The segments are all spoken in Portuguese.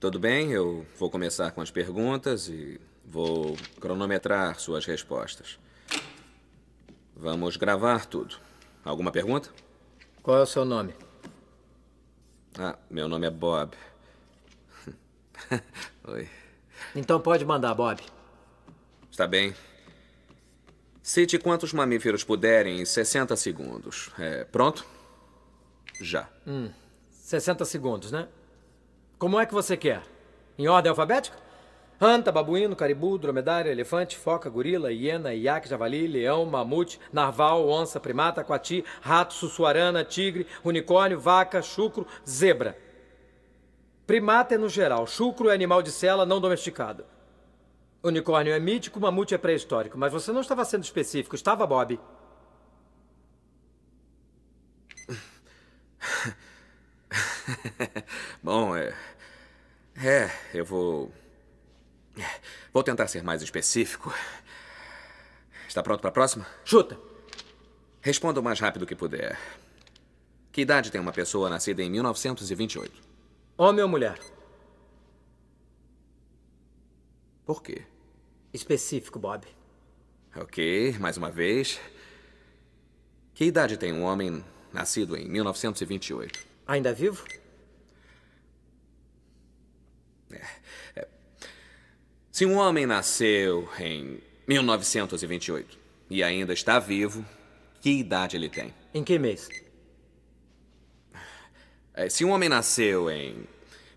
Tudo bem, eu vou começar com as perguntas e vou cronometrar suas respostas. Vamos gravar tudo. Alguma pergunta? Qual é o seu nome? Ah, meu nome é Bob. Oi. Então pode mandar, Bob. Está bem. Cite quantos mamíferos puderem em 60 segundos. É, pronto? Já. Hum, 60 segundos, né? Como é que você quer? Em ordem alfabética? Anta, babuíno, caribu, dromedário, elefante, foca, gorila, hiena, iaque, javali, leão, mamute, narval, onça, primata, coati, rato, sussuarana, tigre, unicórnio, vaca, chucro, zebra. Primata é no geral, chucro é animal de cela não domesticado. Unicórnio é mítico, mamute é pré-histórico, mas você não estava sendo específico, estava Bob. Bom, é. É, eu vou. É, vou tentar ser mais específico. Está pronto para a próxima? Chuta! Responda o mais rápido que puder. Que idade tem uma pessoa nascida em 1928? Homem ou mulher? Por quê? Específico, Bob. Ok, mais uma vez. Que idade tem um homem nascido em 1928? Ainda vivo? É, é. Se um homem nasceu em 1928 e ainda está vivo, que idade ele tem? Em que mês? É, se um homem nasceu em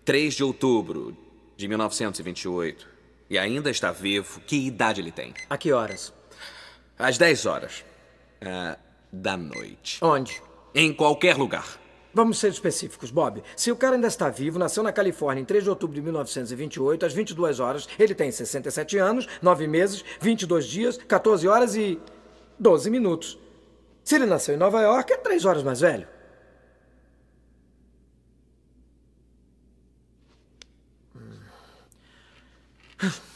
3 de outubro de 1928 e ainda está vivo, que idade ele tem? A que horas? Às 10 horas uh, da noite. Onde? Em qualquer lugar. Vamos ser específicos, Bob. Se o cara ainda está vivo, nasceu na Califórnia em 3 de outubro de 1928, às 22 horas, ele tem 67 anos, 9 meses, 22 dias, 14 horas e 12 minutos. Se ele nasceu em Nova York, é 3 horas mais velho. Hum.